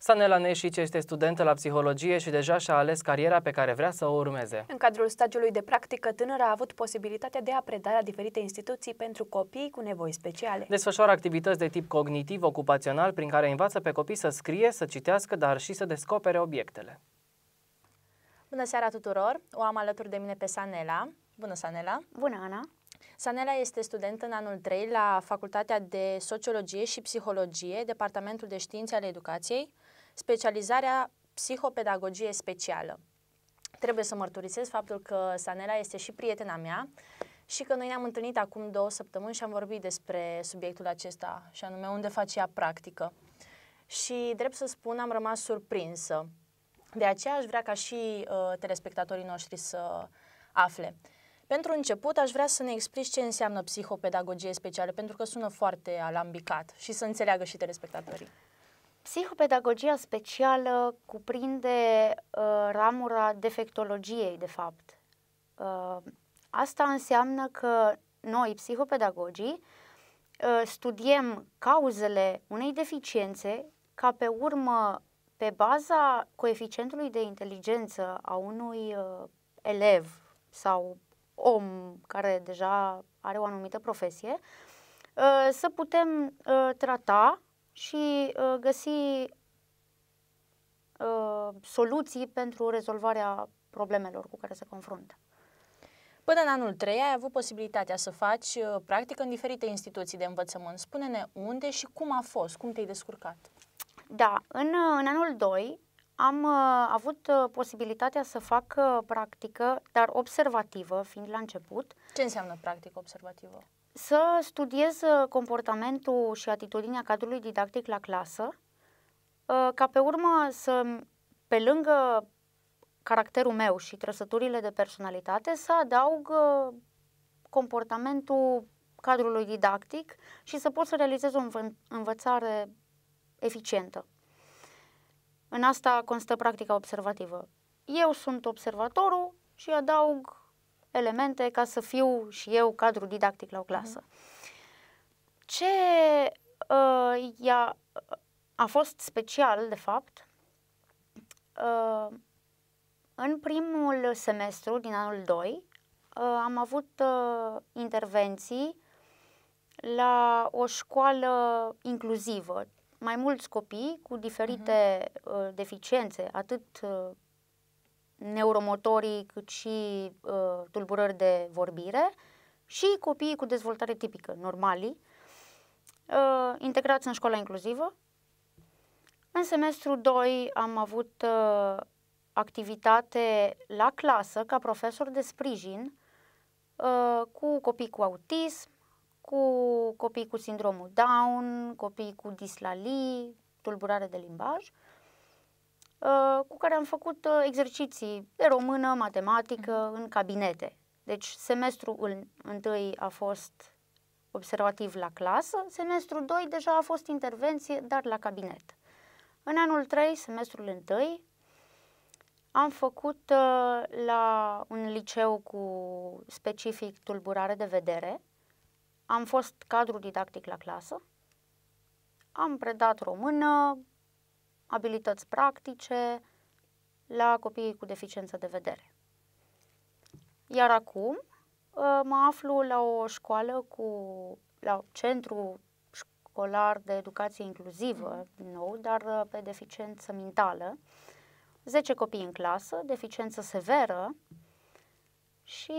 Sanela Neșic este studentă la psihologie și deja și-a ales cariera pe care vrea să o urmeze. În cadrul stagiului de practică, tânăra a avut posibilitatea de a preda la diferite instituții pentru copii cu nevoi speciale. Desfășoară activități de tip cognitiv-ocupațional prin care învață pe copii să scrie, să citească, dar și să descopere obiectele. Bună seara tuturor! O am alături de mine pe Sanela. Bună, Sanela! Bună, Ana! Sanela este student în anul 3 la Facultatea de Sociologie și Psihologie, Departamentul de Științe ale Educației, specializarea psihopedagogie specială. Trebuie să mărturisesc faptul că Sanela este și prietena mea și că noi ne-am întâlnit acum două săptămâni și am vorbit despre subiectul acesta, și anume unde face ea practică. Și, drept să spun, am rămas surprinsă. De aceea aș vrea ca și uh, telespectatorii noștri să afle. Pentru început, aș vrea să ne explici ce înseamnă psihopedagogie specială, pentru că sună foarte alambicat și să înțeleagă și telespectatorii. Psihopedagogia specială cuprinde uh, ramura defectologiei, de fapt. Uh, asta înseamnă că noi, psihopedagogii, uh, studiem cauzele unei deficiențe ca pe urmă, pe baza coeficientului de inteligență a unui uh, elev sau om care deja are o anumită profesie, uh, să putem uh, trata și uh, găsi uh, soluții pentru rezolvarea problemelor cu care se confruntă. Până în anul 3 ai avut posibilitatea să faci uh, practică în diferite instituții de învățământ. Spune-ne unde și cum a fost, cum te-ai descurcat? Da, în, în anul 2 am uh, avut uh, posibilitatea să fac uh, practică, dar observativă, fiind la început. Ce înseamnă practică observativă? să studiez uh, comportamentul și atitudinea cadrului didactic la clasă, uh, ca pe urmă să, pe lângă caracterul meu și trăsăturile de personalitate, să adaug uh, comportamentul cadrului didactic și să pot să realizez o învățare eficientă. În asta constă practica observativă. Eu sunt observatorul și adaug elemente ca să fiu și eu cadru didactic la o clasă. Mhm. Ce uh, ea a fost special, de fapt, uh, în primul semestru din anul 2 uh, am avut uh, intervenții la o școală inclusivă, mai mulți copii cu diferite uh-huh. uh, deficiențe, atât uh, neuromotorii, cât și uh, tulburări de vorbire și copiii cu dezvoltare tipică, normalii, uh, integrați în școala inclusivă. În semestru 2 am avut uh, activitate la clasă ca profesor de sprijin uh, cu copii cu autism, cu copii cu sindromul Down, copii cu dislalii, tulburare de limbaj. Uh, Uh, cu care am făcut uh, exerciții de română, matematică, mhm. în cabinete. Deci semestrul întâi a fost observativ la clasă, semestrul 2 deja a fost intervenție, dar la cabinet. În anul 3, semestrul 1, am făcut uh, la un liceu cu specific tulburare de vedere, am fost cadru didactic la clasă, am predat română, abilități practice la copiii cu deficiență de vedere. Iar acum ă, mă aflu la o școală cu, la centru școlar de educație inclusivă, mhm. nou, dar ă, pe deficiență mentală. 10 copii în clasă, deficiență severă și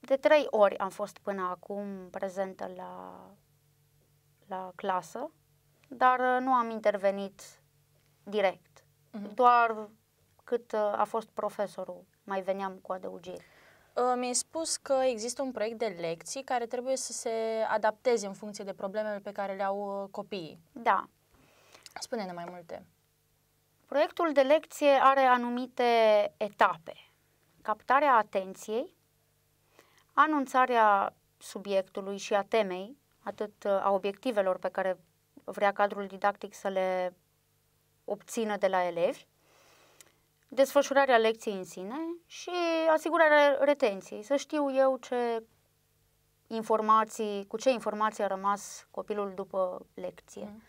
de trei ori am fost până acum prezentă la, la clasă dar uh, nu am intervenit direct. Mm-hmm. Doar cât uh, a fost profesorul, mai veneam cu adăugiri. Uh, mi-ai spus că există un proiect de lecții care trebuie să se adapteze în funcție de problemele pe care le au copiii. Da. Spune-ne mai multe. Proiectul de lecție are anumite etape. Captarea atenției, anunțarea subiectului și a temei, atât a obiectivelor pe care vrea cadrul didactic să le obțină de la elevi, desfășurarea lecției în sine și asigurarea retenției. Să știu eu ce informații, cu ce informații a rămas copilul după lecție. Mm.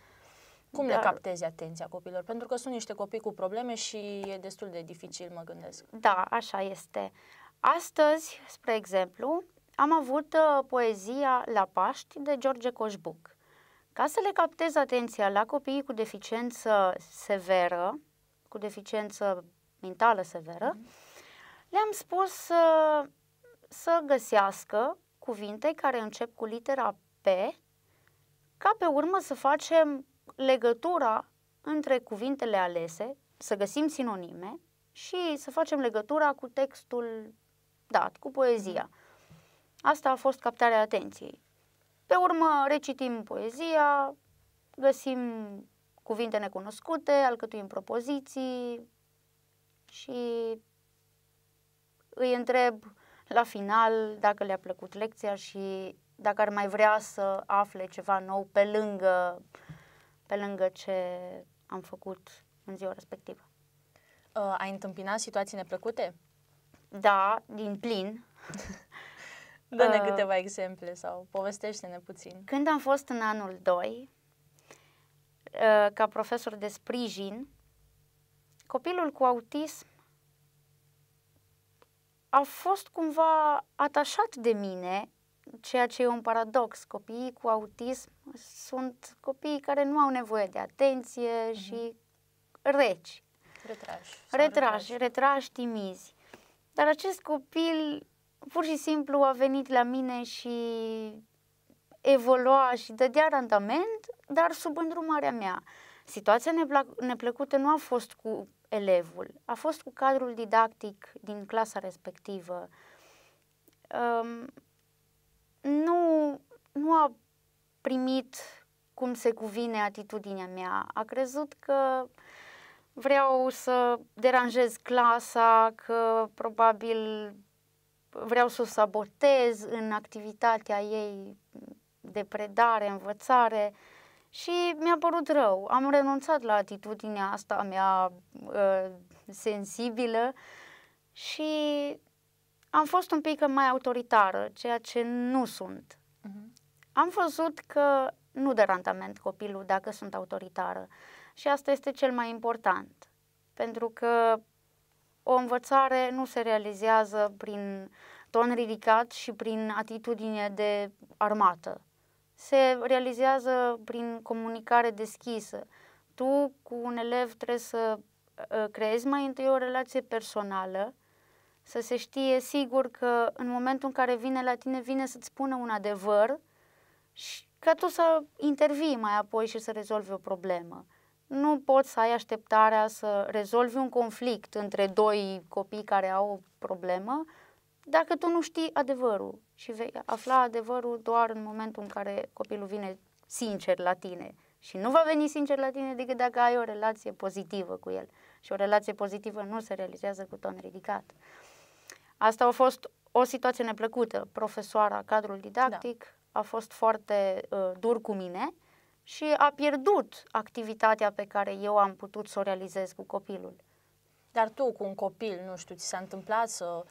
Cum Dar, le captezi atenția copilor? Pentru că sunt niște copii cu probleme și e destul de dificil, mă gândesc. Da, așa este. Astăzi, spre exemplu, am avut uh, poezia La Paști de George Coșbuc. Ca să le captez atenția la copiii cu deficiență severă, cu deficiență mentală severă, mm. le-am spus să, să găsească cuvinte care încep cu litera P, ca pe urmă să facem legătura între cuvintele alese, să găsim sinonime și să facem legătura cu textul dat, cu poezia. Mhm. Asta a fost captarea atenției. Pe urmă recitim poezia, găsim cuvinte necunoscute, alcătuim propoziții și îi întreb la final dacă le-a plăcut lecția și dacă ar mai vrea să afle ceva nou pe lângă, pe lângă ce am făcut în ziua respectivă. Uh, ai întâmpinat situații neplăcute? Da, din plin. Dă-ne uh, câteva exemple sau povestește-ne puțin. Când am fost în anul 2, uh, ca profesor de sprijin, copilul cu autism a fost cumva atașat de mine, ceea ce e un paradox. Copiii cu autism sunt copiii care nu au nevoie de atenție mm-hmm. și reci. Retrași. Retrași, retrași, retrași timizi. Dar acest copil pur și simplu a venit la mine și evolua și dădea randament, dar sub îndrumarea mea. Situația neplăcută nu a fost cu elevul, a fost cu cadrul didactic din clasa respectivă. Um, nu, nu a primit cum se cuvine atitudinea mea. A crezut că vreau să deranjez clasa, că probabil vreau să o sabotez în activitatea ei de predare, învățare și mi-a părut rău. Am renunțat la atitudinea asta mea uh, sensibilă și am fost un pic mai autoritară, ceea ce nu sunt. Uh-huh. Am văzut că nu de randament copilul dacă sunt autoritară și asta este cel mai important, pentru că o învățare nu se realizează prin ton ridicat și prin atitudine de armată. Se realizează prin comunicare deschisă. Tu cu un elev trebuie să ă, creezi mai întâi o relație personală, să se știe sigur că în momentul în care vine la tine, vine să-ți spună un adevăr și ca tu să intervii mai apoi și să rezolvi o problemă nu poți să ai așteptarea să rezolvi un conflict între doi copii care au o problemă dacă tu nu știi adevărul și vei afla adevărul doar în momentul în care copilul vine sincer la tine. Și nu va veni sincer la tine decât dacă ai o relație pozitivă cu el. Și o relație pozitivă nu se realizează cu ton ridicat. Asta a fost o situație neplăcută. Profesoara, cadrul didactic, da. a fost foarte uh, dur cu mine și a pierdut activitatea pe care eu am putut să o realizez cu copilul. Dar tu, cu un copil, nu știu, ți s-a întâmplat să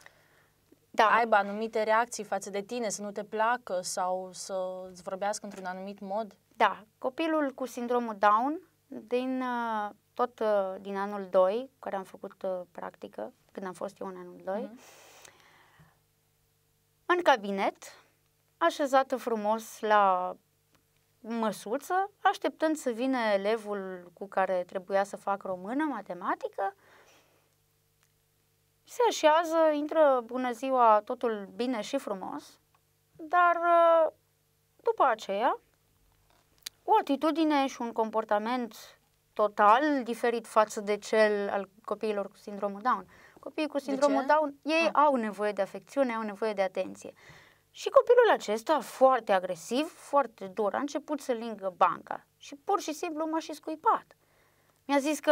da. aibă anumite reacții față de tine, să nu te placă sau să îți vorbească într-un anumit mod? Da, copilul cu sindromul Down, din, uh, tot uh, din anul 2, care am făcut uh, practică, când am fost eu în anul 2, mm-hmm. în cabinet, așezată frumos la măsuță, așteptând să vină elevul cu care trebuia să fac română, matematică, se așează, intră bună ziua, totul bine și frumos, dar uh, după aceea o atitudine și un comportament total diferit față de cel al copiilor cu sindromul Down. Copiii cu sindromul Down, ei ah. au nevoie de afecțiune, au nevoie de atenție. Și copilul acesta, foarte agresiv, foarte dur, a început să lingă banca și pur și simplu m-a și scuipat. Mi-a zis că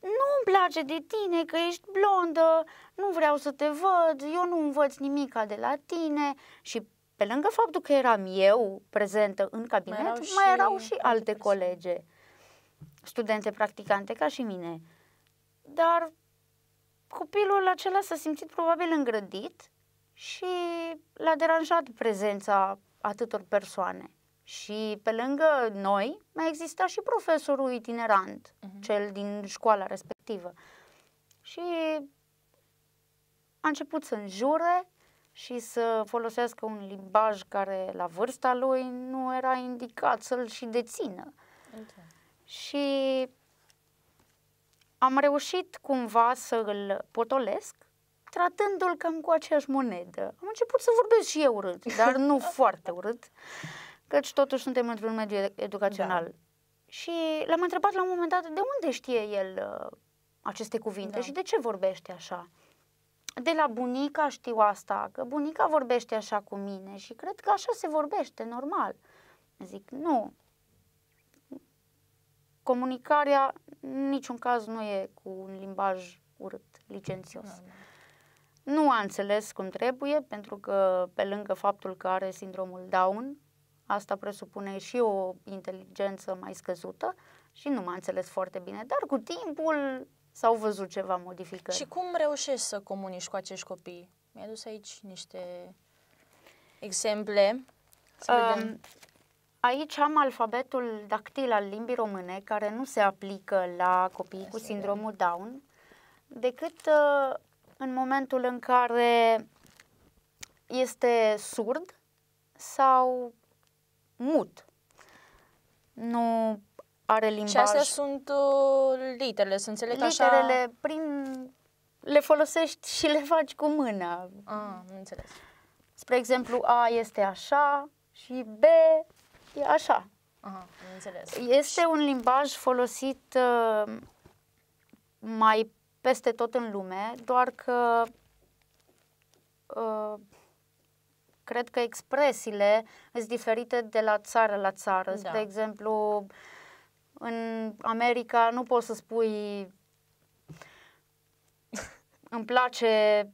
nu-mi place de tine, că ești blondă, nu vreau să te văd, eu nu învăț nimica de la tine și pe lângă faptul că eram eu prezentă în cabinet, mai erau și, mai erau și alte colege, studente practicante ca și mine. Dar copilul acela s-a simțit probabil îngrădit și l-a deranjat prezența atâtor persoane. Și pe lângă noi mai exista și profesorul itinerant, uh-huh. cel din școala respectivă. Și a început să înjure și să folosească un limbaj care la vârsta lui nu era indicat să-l și dețină. Okay. Și am reușit cumva să l potolesc tratându-l cam cu aceeași monedă. Am început să vorbesc și eu urât, dar nu foarte urât, căci totuși suntem într-un mediu educațional. Da. Și l-am întrebat la un moment dat de unde știe el uh, aceste cuvinte da. și de ce vorbește așa. De la bunica știu asta, că bunica vorbește așa cu mine și cred că așa se vorbește, normal. Zic, nu. Comunicarea niciun caz nu e cu un limbaj urât, licențios. Da, da nu a înțeles cum trebuie, pentru că pe lângă faptul că are sindromul Down, asta presupune și o inteligență mai scăzută și nu m-a înțeles foarte bine, dar cu timpul s-au văzut ceva modificări. Și cum reușești să comunici cu acești copii? mi a dus aici niște exemple. Să um, aici am alfabetul dactil al limbii române, care nu se aplică la copiii cu sindromul Down, decât uh, în momentul în care este surd sau mut. Nu are limbaj. Și astea sunt uh, literele, să înțeleg literele așa? Literele prin... le folosești și le faci cu mâna. Ah, înțeles. Spre exemplu, A este așa și B e așa. Aha, înțeles. Este un limbaj folosit uh, mai peste tot în lume, doar că uh, cred că expresiile sunt diferite de la țară la țară. Da. exemplu, în America nu poți să spui îmi place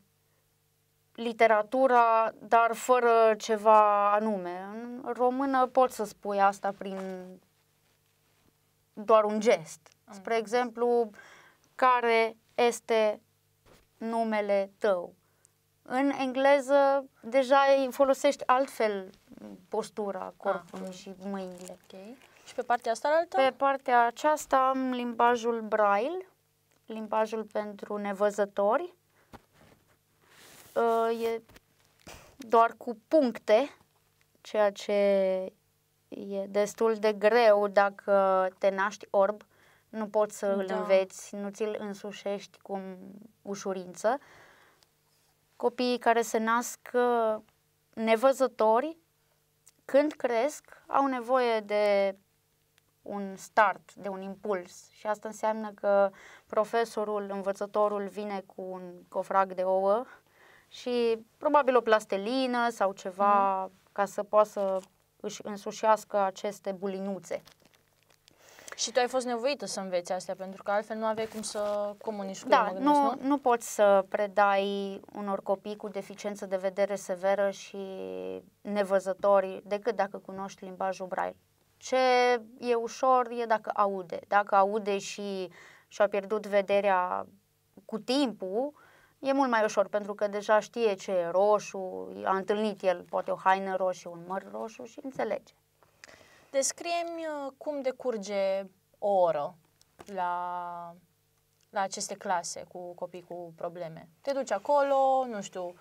literatura, dar fără ceva anume. În română poți să spui asta prin doar un gest. Mm. Spre exemplu, care este numele tău. În engleză deja folosești altfel postura ah, corpului ah, și mâinile. Okay. Și pe partea asta altă? Pe partea aceasta am limbajul braille, limbajul pentru nevăzători. Uh, e doar cu puncte, ceea ce e destul de greu dacă te naști orb nu poți să da. îl înveți, nu ți-l însușești cu ușurință. Copiii care se nasc uh, nevăzători, când cresc, au nevoie de un start, de un impuls. Și asta înseamnă că profesorul, învățătorul vine cu un cofrag de ouă și probabil o plastelină sau ceva mm. ca să poată să își însușească aceste bulinuțe. Și tu ai fost nevoită să înveți astea, pentru că altfel nu aveai cum să comunici cu da, ei, gândesc, nu, nu? nu poți să predai unor copii cu deficiență de vedere severă și nevăzători decât dacă cunoști limbajul braille. Ce e ușor e dacă aude. Dacă aude și și-a pierdut vederea cu timpul, e mult mai ușor pentru că deja știe ce e roșu, a întâlnit el poate o haină roșie, un măr roșu și înțelege. Descrie-mi uh, cum decurge o oră la, la aceste clase cu copii cu probleme. Te duci acolo, nu știu,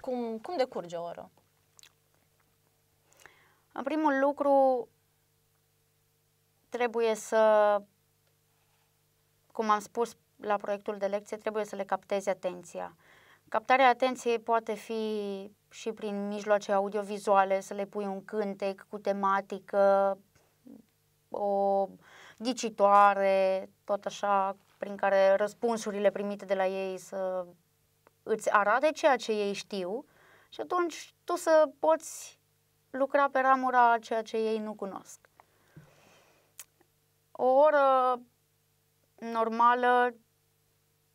cum, cum decurge o oră? În primul lucru, trebuie să, cum am spus la proiectul de lecție, trebuie să le captezi atenția. Captarea atenției poate fi și prin mijloace audiovizuale să le pui un cântec cu tematică, o ghicitoare, tot așa, prin care răspunsurile primite de la ei să îți arate ceea ce ei știu și atunci tu să poți lucra pe ramura ceea ce ei nu cunosc. O oră normală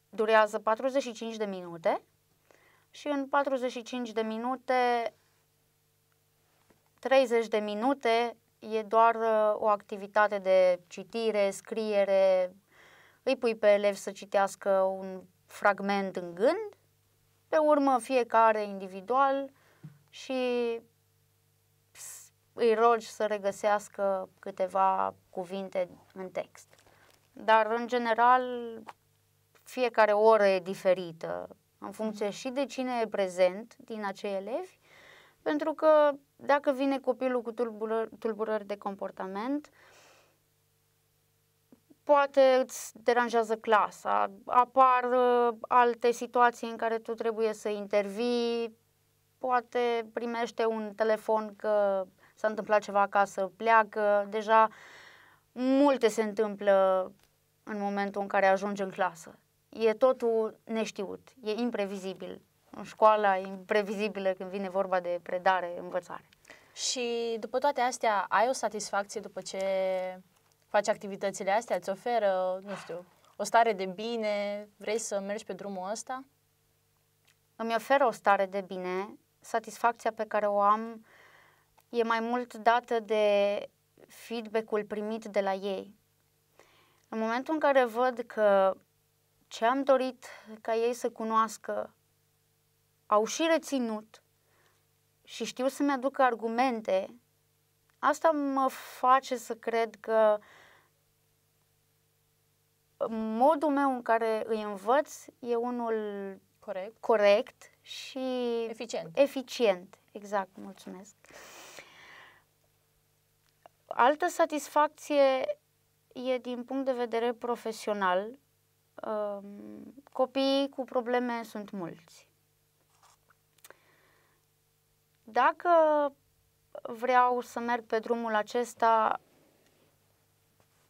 durează 45 de minute și în 45 de minute, 30 de minute e doar uh, o activitate de citire, scriere, îi pui pe elev să citească un fragment în gând, pe urmă fiecare individual și îi rogi să regăsească câteva cuvinte în text. Dar, în general, fiecare oră e diferită în funcție și de cine e prezent din acei elevi, pentru că dacă vine copilul cu tulburări, tulburări de comportament, poate îți deranjează clasa, apar ă, alte situații în care tu trebuie să intervii, poate primește un telefon că s-a întâmplat ceva acasă, pleacă, deja multe se întâmplă în momentul în care ajungi în clasă e totul neștiut, e imprevizibil. În școala e imprevizibilă când vine vorba de predare, învățare. Și după toate astea, ai o satisfacție după ce faci activitățile astea? Îți oferă, nu știu, o stare de bine? Vrei să mergi pe drumul ăsta? Îmi oferă o stare de bine. Satisfacția pe care o am e mai mult dată de feedback-ul primit de la ei. În momentul în care văd că ce am dorit ca ei să cunoască au și reținut și știu să-mi aduc argumente, asta mă face să cred că modul meu în care îi învăț e unul corect, corect și eficient. eficient. Exact, mulțumesc. Altă satisfacție e din punct de vedere profesional copiii cu probleme sunt mulți. Dacă vreau să merg pe drumul acesta,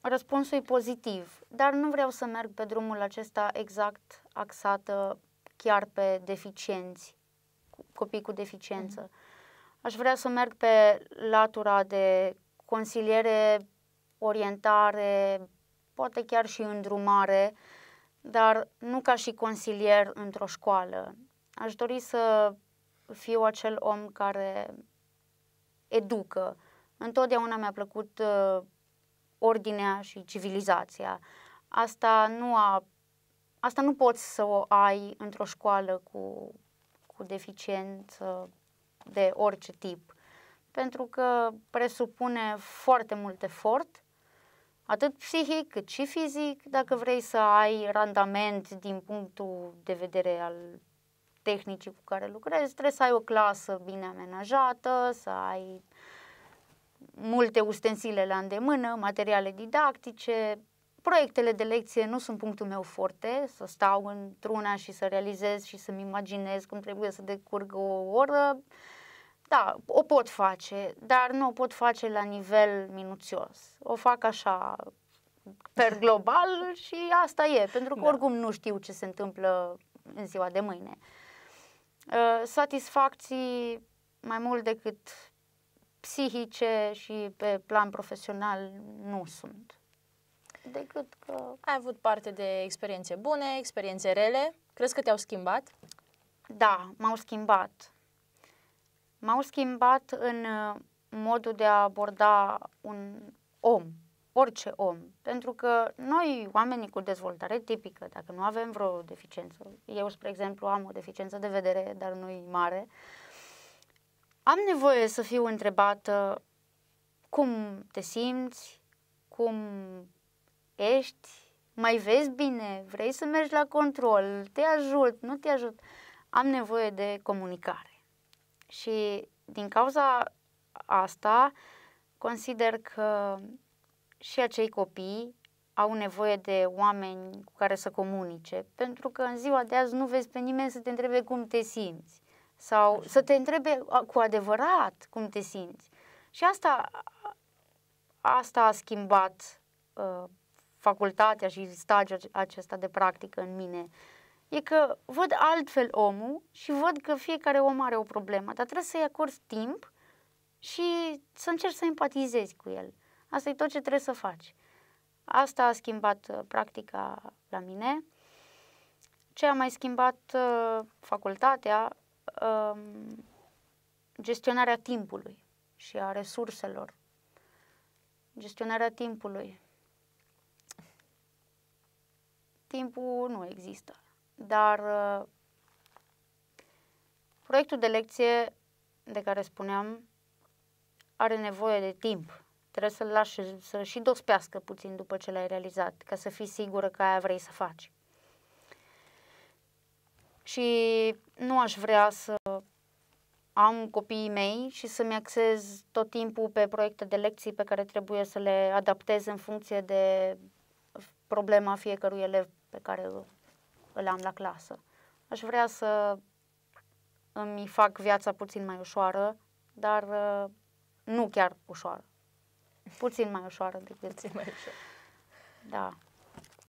răspunsul e pozitiv, dar nu vreau să merg pe drumul acesta exact axată chiar pe deficienți, copii cu deficiență. Mhm. Aș vrea să merg pe latura de consiliere, orientare, poate chiar și îndrumare, uh, dar nu ca și consilier într-o școală. Aș dori să fiu acel om care educă. Întotdeauna mi-a plăcut uh, ordinea și civilizația. Asta nu, a, asta nu poți să o ai într-o școală cu, cu deficiență de orice tip, pentru că presupune foarte mult efort atât psihic cât și fizic, dacă vrei să ai randament din punctul de vedere al tehnicii cu care lucrezi, trebuie să ai o clasă bine amenajată, să ai multe ustensile la îndemână, materiale didactice. Proiectele de lecție nu sunt punctul meu forte, să stau într-una și să realizez și să-mi imaginez cum trebuie să decurgă o oră. Uh, da, o pot face, dar nu o pot face la nivel minuțios. O fac așa, per global și asta e, pentru că da. oricum nu știu ce se întâmplă în ziua de mâine. Uh, satisfacții mai mult decât psihice și pe plan profesional nu sunt. Decât că... Ai avut parte de experiențe bune, experiențe rele. Crezi că te-au schimbat? Da, m-au schimbat m-au schimbat în uh, modul de a aborda un om, orice om. Pentru că noi, oamenii cu dezvoltare tipică, dacă nu avem vreo deficiență, eu, spre exemplu, am o deficiență de vedere, dar nu e mare, am nevoie să fiu întrebată cum te simți, cum ești, mai vezi bine, vrei să mergi la control, te ajut, nu te ajut. Am nevoie de comunicare. Și din cauza asta consider că și acei copii au nevoie de oameni cu care să comunice, pentru că în ziua de azi nu vezi pe nimeni să te întrebe cum te simți sau să te întrebe cu adevărat cum te simți. Și asta, asta a schimbat uh, facultatea și stagiul acesta de practică în mine e că văd altfel omul și văd că fiecare om are o problemă, dar trebuie să-i acorzi timp și să încerci să empatizezi cu el. Asta e tot ce trebuie să faci. Asta a schimbat uh, practica la mine. Ce a mai schimbat uh, facultatea? Um, gestionarea timpului și a resurselor. Gestionarea timpului. Timpul nu există dar uh, proiectul de lecție de care spuneam are nevoie de timp. Trebuie să-l lași să și dospească puțin după ce l-ai realizat, ca să fii sigură că aia vrei să faci. Și nu aș vrea să am copiii mei și să-mi axez tot timpul pe proiecte de lecții pe care trebuie să le adaptez în funcție de problema fiecărui elev pe care îl am la clasă. Aș vrea să îmi fac viața puțin mai ușoară, dar uh, nu chiar ușoară. Puțin mai ușoară decât. Puțin mai ușoară. Da.